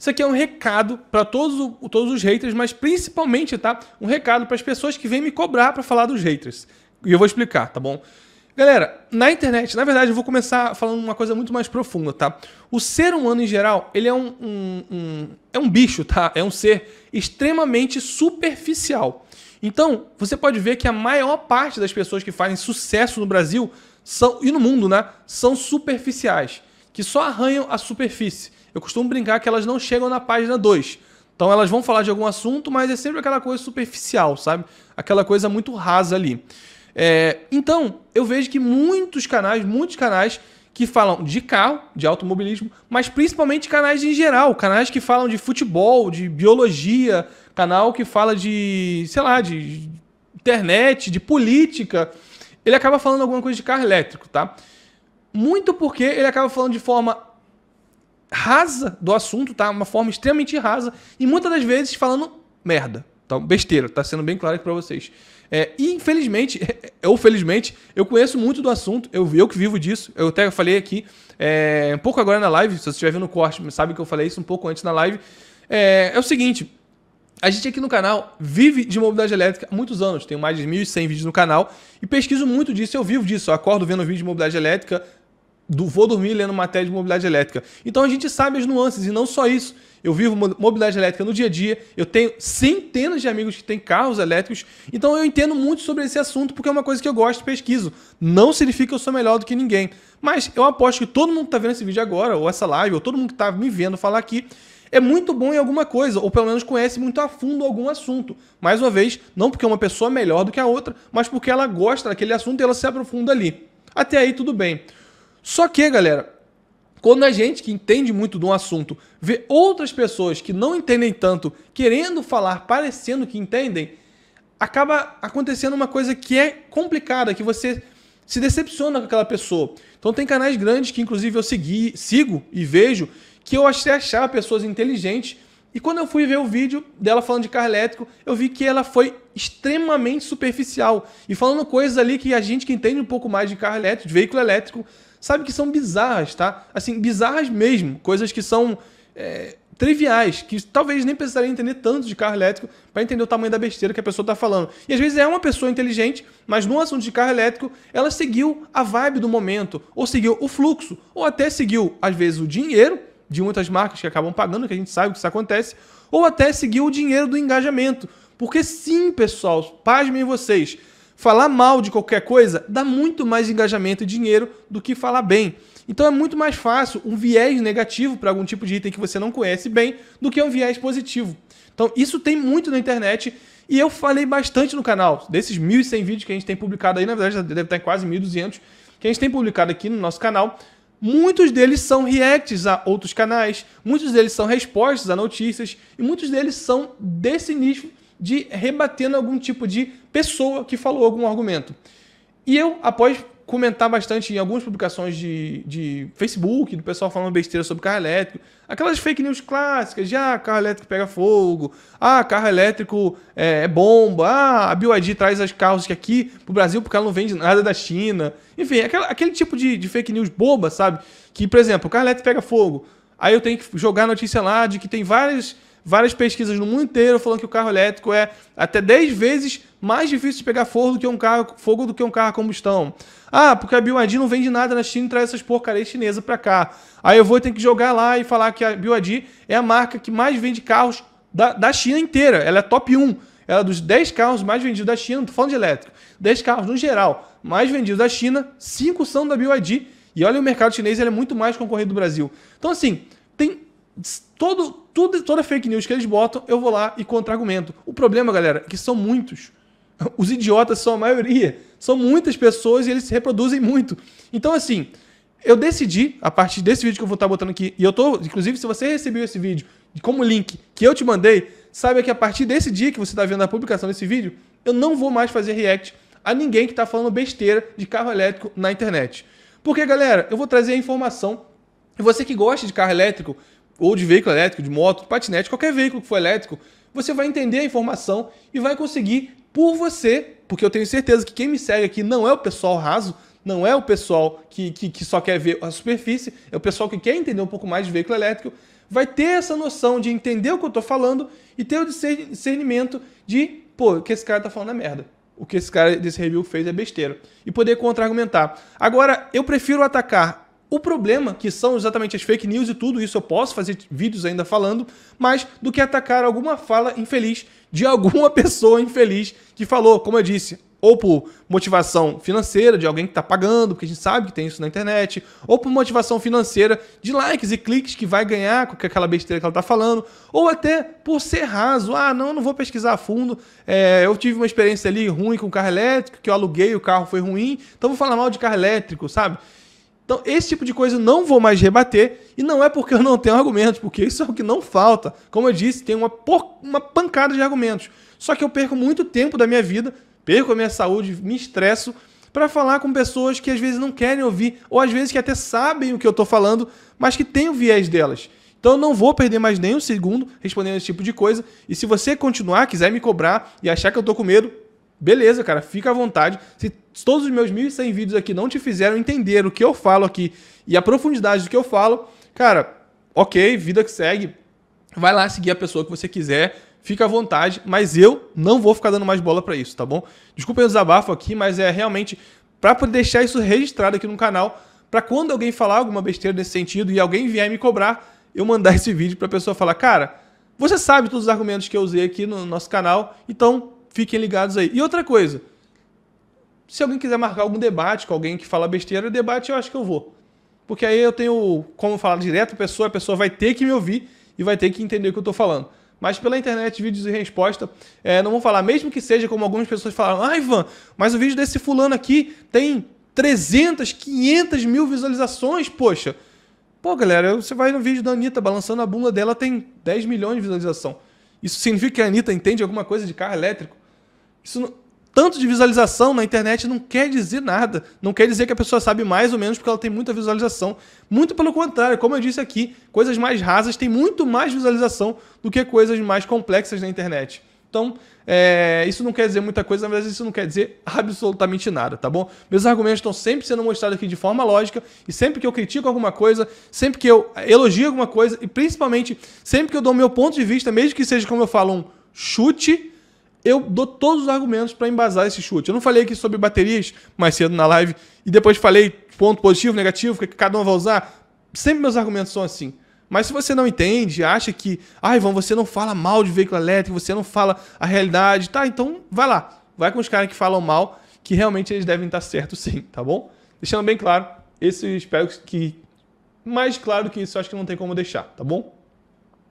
Isso aqui é um recado para todos, todos os haters, mas principalmente, tá? Um recado para as pessoas que vêm me cobrar para falar dos haters. E eu vou explicar, tá bom? Galera, na internet, na verdade, eu vou começar falando uma coisa muito mais profunda, tá? O ser humano em geral, ele é um, um, um é um bicho, tá? É um ser extremamente superficial. Então, você pode ver que a maior parte das pessoas que fazem sucesso no Brasil são, e no mundo, né? São superficiais, que só arranham a superfície eu costumo brincar que elas não chegam na página 2. Então elas vão falar de algum assunto, mas é sempre aquela coisa superficial, sabe? Aquela coisa muito rasa ali. É, então, eu vejo que muitos canais, muitos canais que falam de carro, de automobilismo, mas principalmente canais em geral, canais que falam de futebol, de biologia, canal que fala de, sei lá, de internet, de política, ele acaba falando alguma coisa de carro elétrico, tá? Muito porque ele acaba falando de forma rasa do assunto, tá? Uma forma extremamente rasa e muitas das vezes falando merda. Então, besteira, tá sendo bem claro aqui pra vocês. É, e infelizmente, ou felizmente, eu conheço muito do assunto, eu, eu que vivo disso, eu até falei aqui é, um pouco agora na live, se você estiver vendo o corte, sabe que eu falei isso um pouco antes na live. É, é o seguinte, a gente aqui no canal vive de mobilidade elétrica há muitos anos, tenho mais de 1.100 vídeos no canal e pesquiso muito disso, eu vivo disso, eu acordo vendo vídeo de mobilidade elétrica, do Vou Dormir lendo matéria de mobilidade elétrica. Então a gente sabe as nuances e não só isso. Eu vivo mobilidade elétrica no dia a dia, eu tenho centenas de amigos que têm carros elétricos, então eu entendo muito sobre esse assunto porque é uma coisa que eu gosto e pesquiso. Não significa que eu sou melhor do que ninguém, mas eu aposto que todo mundo que está vendo esse vídeo agora, ou essa live, ou todo mundo que está me vendo falar aqui, é muito bom em alguma coisa, ou pelo menos conhece muito a fundo algum assunto. Mais uma vez, não porque é uma pessoa é melhor do que a outra, mas porque ela gosta daquele assunto e ela se aprofunda ali. Até aí tudo bem. Só que, galera, quando a gente que entende muito de um assunto vê outras pessoas que não entendem tanto querendo falar, parecendo que entendem, acaba acontecendo uma coisa que é complicada, que você se decepciona com aquela pessoa. Então tem canais grandes que inclusive eu segui, sigo e vejo que eu achei achar pessoas inteligentes e quando eu fui ver o vídeo dela falando de carro elétrico, eu vi que ela foi extremamente superficial e falando coisas ali que a gente que entende um pouco mais de carro elétrico, de veículo elétrico, sabe que são bizarras, tá? Assim, bizarras mesmo. Coisas que são é, triviais, que talvez nem precisaria entender tanto de carro elétrico para entender o tamanho da besteira que a pessoa está falando. E às vezes é uma pessoa inteligente, mas no assunto de carro elétrico, ela seguiu a vibe do momento, ou seguiu o fluxo, ou até seguiu, às vezes, o dinheiro de muitas marcas que acabam pagando, que a gente sabe que isso acontece, ou até seguiu o dinheiro do engajamento. Porque sim, pessoal, pasmem vocês, Falar mal de qualquer coisa dá muito mais engajamento e dinheiro do que falar bem. Então é muito mais fácil um viés negativo para algum tipo de item que você não conhece bem do que um viés positivo. Então isso tem muito na internet e eu falei bastante no canal. Desses 1.100 vídeos que a gente tem publicado aí, na verdade deve estar em quase 1.200, que a gente tem publicado aqui no nosso canal, muitos deles são reacts a outros canais, muitos deles são respostas a notícias e muitos deles são desse nicho de rebatendo algum tipo de pessoa que falou algum argumento. E eu, após comentar bastante em algumas publicações de, de Facebook, do pessoal falando besteira sobre carro elétrico, aquelas fake news clássicas de ah, carro elétrico pega fogo, ah, carro elétrico é, é bomba, ah, a BYD traz as carros que aqui pro Brasil porque ela não vende nada da China. Enfim, aquela, aquele tipo de, de fake news boba, sabe? Que, por exemplo, o carro elétrico pega fogo, aí eu tenho que jogar notícia lá de que tem várias várias pesquisas no mundo inteiro falando que o carro elétrico é até 10 vezes mais difícil de pegar fogo do que um carro, fogo do que um carro a combustão. Ah, porque a BYD não vende nada na China e traz essas porcarias chinesas para cá. Aí eu vou ter que jogar lá e falar que a BYD é a marca que mais vende carros da, da China inteira. Ela é top 1. Ela é dos 10 carros mais vendidos da China, não tô falando de elétrico. 10 carros no geral mais vendidos da China, 5 são da BYD. E olha, o mercado chinês ele é muito mais concorrido do Brasil. Então, assim, tem todo, tudo, toda fake news que eles botam, eu vou lá e contra-argumento. O problema, galera, é que são muitos. Os idiotas são a maioria. São muitas pessoas e eles se reproduzem muito. Então, assim, eu decidi, a partir desse vídeo que eu vou estar botando aqui, e eu tô, inclusive, se você recebeu esse vídeo como link que eu te mandei, saiba que a partir desse dia que você está vendo a publicação desse vídeo, eu não vou mais fazer react a ninguém que está falando besteira de carro elétrico na internet. Porque, galera, eu vou trazer a informação. E você que gosta de carro elétrico, ou de veículo elétrico, de moto, de patinete, qualquer veículo que for elétrico, você vai entender a informação e vai conseguir por você, porque eu tenho certeza que quem me segue aqui não é o pessoal raso, não é o pessoal que, que, que só quer ver a superfície, é o pessoal que quer entender um pouco mais de veículo elétrico, vai ter essa noção de entender o que eu estou falando e ter o discernimento de, pô, o que esse cara está falando é merda. O que esse cara desse review fez é besteira. E poder contra-argumentar. Agora, eu prefiro atacar o problema, que são exatamente as fake news e tudo isso, eu posso fazer vídeos ainda falando, mas do que atacar alguma fala infeliz de alguma pessoa infeliz que falou, como eu disse, ou por motivação financeira de alguém que está pagando, porque a gente sabe que tem isso na internet, ou por motivação financeira de likes e cliques que vai ganhar com aquela besteira que ela está falando, ou até por ser raso, ah, não, não vou pesquisar a fundo, é, eu tive uma experiência ali ruim com carro elétrico, que eu aluguei, o carro foi ruim, então vou falar mal de carro elétrico, sabe? Então, esse tipo de coisa eu não vou mais rebater, e não é porque eu não tenho argumentos, porque isso é o que não falta. Como eu disse, tem uma, por... uma pancada de argumentos. Só que eu perco muito tempo da minha vida, perco a minha saúde, me estresso para falar com pessoas que às vezes não querem ouvir, ou às vezes que até sabem o que eu estou falando, mas que têm o viés delas. Então eu não vou perder mais nem um segundo respondendo esse tipo de coisa. E se você continuar, quiser me cobrar e achar que eu tô com medo, Beleza, cara, fica à vontade. Se todos os meus 1.100 vídeos aqui não te fizeram entender o que eu falo aqui e a profundidade do que eu falo, cara, ok, vida que segue. Vai lá seguir a pessoa que você quiser, fica à vontade, mas eu não vou ficar dando mais bola para isso, tá bom? Desculpem o desabafo aqui, mas é realmente para deixar isso registrado aqui no canal, para quando alguém falar alguma besteira nesse sentido e alguém vier me cobrar, eu mandar esse vídeo para a pessoa falar: "Cara, você sabe todos os argumentos que eu usei aqui no nosso canal, então fiquem ligados aí. E outra coisa, se alguém quiser marcar algum debate com alguém que fala besteira, debate eu acho que eu vou. Porque aí eu tenho como falar direto a pessoa, a pessoa vai ter que me ouvir e vai ter que entender o que eu estou falando. Mas pela internet, vídeos e resposta, é, não vou falar, mesmo que seja como algumas pessoas falaram, ah, Ivan, mas o vídeo desse fulano aqui tem 300, 500 mil visualizações, poxa. Pô, galera, você vai no vídeo da Anitta balançando a bunda dela, tem 10 milhões de visualização. Isso significa que a Anitta entende alguma coisa de carro elétrico? Isso não... Tanto de visualização na internet não quer dizer nada. Não quer dizer que a pessoa sabe mais ou menos porque ela tem muita visualização. Muito pelo contrário, como eu disse aqui, coisas mais rasas têm muito mais visualização do que coisas mais complexas na internet. Então, é, isso não quer dizer muita coisa, na verdade, isso não quer dizer absolutamente nada, tá bom? Meus argumentos estão sempre sendo mostrados aqui de forma lógica, e sempre que eu critico alguma coisa, sempre que eu elogio alguma coisa, e principalmente sempre que eu dou meu ponto de vista, mesmo que seja, como eu falo, um chute, eu dou todos os argumentos para embasar esse chute. Eu não falei aqui sobre baterias mais cedo na live e depois falei ponto positivo, negativo, é que cada um vai usar. Sempre meus argumentos são assim. Mas se você não entende, acha que, ah, Ivan, você não fala mal de veículo elétrico, você não fala a realidade, tá? Então vai lá, vai com os caras que falam mal, que realmente eles devem estar certos sim, tá bom? Deixando bem claro, esse eu espero que. Mais claro que isso, eu acho que não tem como deixar, tá bom?